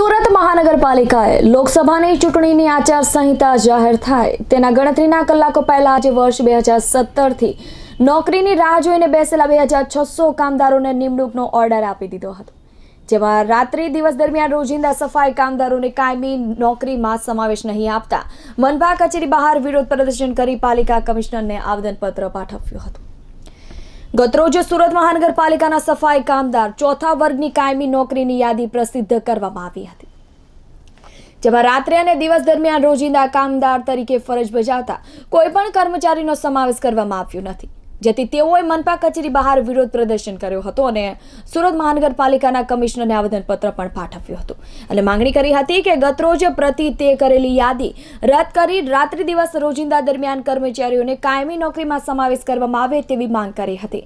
સુરત મહાનગરપાલિકાએ લોકસભાની ચૂંટણીની આચારસંહિતા જાહેર થાય તેના ગણતરીના કલાકો પહેલા આજે વર્ષ બે હજાર સત્તરથી નોકરીની રાહ જોઈને બેસેલા બે હજાર છસો કામદારોને નિમણૂકનો ઓર્ડર આપી દીધો હતો જેમાં રાત્રિ દિવસ દરમિયાન રોજિંદા સફાઈ કામદારોને કાયમી નોકરીમાં સમાવેશ નહીં આપતા મનભા કચેરી બહાર વિરોધ પ્રદર્શન કરી પાલિકા કમિશનરને આવેદનપત્ર પાઠવ્યું હતું ગતરોજ સુરત મહાનગરપાલિકાના સફાઈ કામદાર ચોથા વર્ગની કાયમી નોકરીની યાદી પ્રસિદ્ધ કરવામાં આવી હતી જેમાં રાત્રે અને દિવસ દરમિયાન રોજિંદા કામદાર તરીકે ફરજ બજાવતા કોઈપણ કર્મચારીનો સમાવેશ કરવામાં આવ્યો નથી જેથી તેઓએ મનપા કચેરી બહાર વિરોધ પ્રદર્શન કર્યો હતો અને સુરત મહાનગરપાલિકાના કમિશનરને આવેદનપત્ર પણ પાઠવ્યું હતું એટલે માંગણી કરી હતી કે ગતરોજ પ્રતિ તે કરેલી યાદી રદ કરી રાત્રિ દિવસ રોજિંદા દરમિયાન કર્મચારીઓને કાયમી નોકરીમાં સમાવેશ કરવામાં આવે તેવી માંગ કરી હતી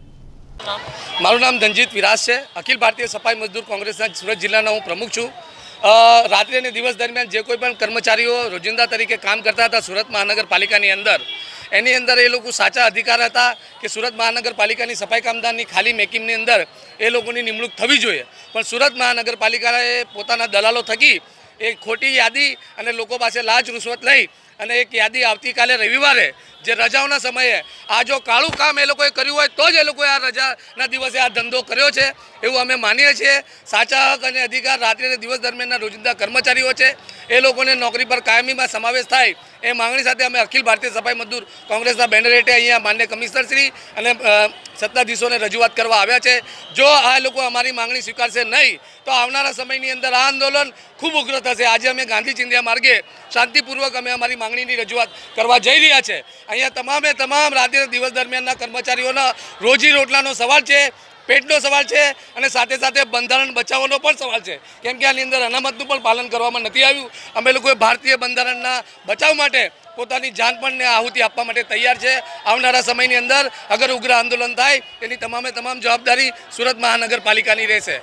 મારું નામ ધનજીત વિરાસ છે અખિલ ભારતીય સફાઈ મજદૂર કોંગ્રેસના સુરત જિલ્લાના હું પ્રમુખ છું રાત્રિ અને દિવસ દરમિયાન જે કોઈ પણ કર્મચારીઓ રોજિંદા તરીકે કામ કરતા હતા સુરત મહાનગરપાલિકાની અંદર એની અંદર એ લોકો સાચા અધિકાર હતા કે સુરત મહાનગરપાલિકાની સફાઈ કામદારની ખાલી મેકિંગની અંદર એ લોકોની નિમણૂક થવી જોઈએ પણ સુરત મહાનગરપાલિકાએ પોતાના દલાલો થકી એ ખોટી યાદી અને લોકો પાસે લાજ રૂશ્વત લઈ અને એક યાદી આવતીકાલે રવિવારે જે રજાઓના સમયે આ જો કાળું કામ એ લોકોએ કર્યું હોય તો જ એ લોકોએ આ રજાના દિવસે આ ધંધો કર્યો છે એવું અમે માનીએ છીએ સાચા હક અને અધિકાર રાત્રિ અને દિવસ દરમિયાનના રોજિંદા કર્મચારીઓ છે એ લોકોને નોકરી પર કાયમીમાં સમાવેશ થાય એ માંગણી સાથે અમે અખિલ ભારતીય સફાઈ મજદૂર કોંગ્રેસના બેનર હેઠે અહીંયા માન્ય કમિશનરશ્રી અને સત્તાધીશોને રજૂઆત કરવા આવ્યા છે જો આ લોકો અમારી માંગણી સ્વીકારશે નહીં તો આવનારા સમયની અંદર આ આંદોલન ખૂબ ઉગ્ર થશે આજે અમે ગાંધી ચિંધ્યા માર્ગે શાંતિપૂર્વક અમે અમારી માંગણીની રજૂઆત કરવા જઈ રહ્યા છે અહીંયા તમામે તમામ રાત્રે દિવસ દરમિયાનના કર્મચારીઓના રોજી રોટલાનો સવાલ છે પેટનો સવાલ છે અને સાથે સાથે બંધારણ બચાવવાનો પણ સવાલ છે કેમ કે આની અંદર અનામતનું પણ પાલન કરવામાં નથી આવ્યું અમે લોકોએ ભારતીય બંધારણના બચાવ માટે પોતાની જાન પણ આહુતિ આપવા માટે તૈયાર છે આવનારા સમયની અંદર અગર ઉગ્ર આંદોલન થાય તેની તમામે તમામ જવાબદારી સુરત મહાનગરપાલિકાની રહેશે